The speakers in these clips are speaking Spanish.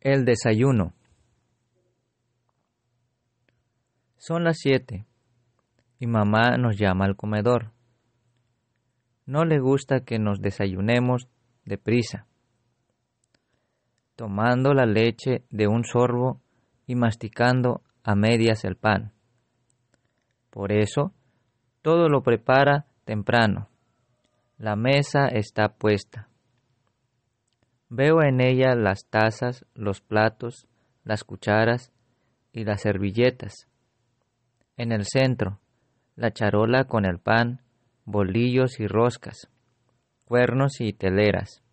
el desayuno. Son las siete y mamá nos llama al comedor. No le gusta que nos desayunemos deprisa. Tomando la leche de un sorbo y masticando a medias el pan. Por eso, todo lo prepara temprano. La mesa está puesta. Veo en ella las tazas, los platos, las cucharas y las servilletas. En el centro, la charola con el pan, bolillos y roscas, cuernos y teleras.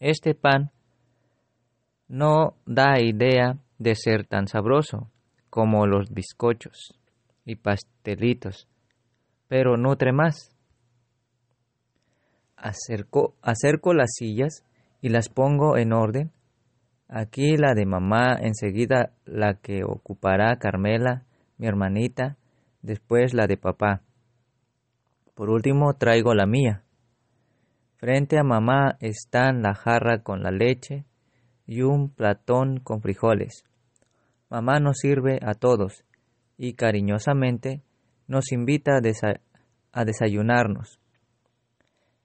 Este pan no da idea de ser tan sabroso como los bizcochos y pastelitos, pero nutre más. Acerco, acerco las sillas y las pongo en orden. Aquí la de mamá, enseguida la que ocupará Carmela, mi hermanita, después la de papá. Por último traigo la mía. Frente a mamá están la jarra con la leche y un platón con frijoles. Mamá nos sirve a todos y cariñosamente nos invita a, a desayunarnos.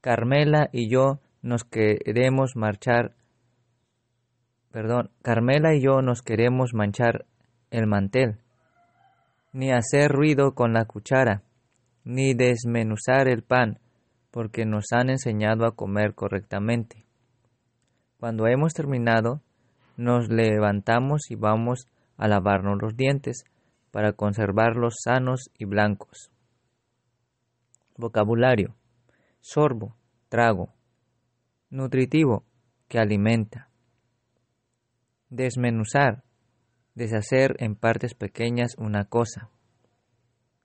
Carmela y yo nos queremos marchar, perdón, Carmela y yo nos queremos manchar el mantel, ni hacer ruido con la cuchara, ni desmenuzar el pan, porque nos han enseñado a comer correctamente. Cuando hemos terminado, nos levantamos y vamos a lavarnos los dientes para conservarlos sanos y blancos. Vocabulario. Sorbo, trago, nutritivo que alimenta. Desmenuzar, deshacer en partes pequeñas una cosa.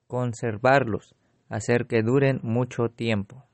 Conservarlos, hacer que duren mucho tiempo.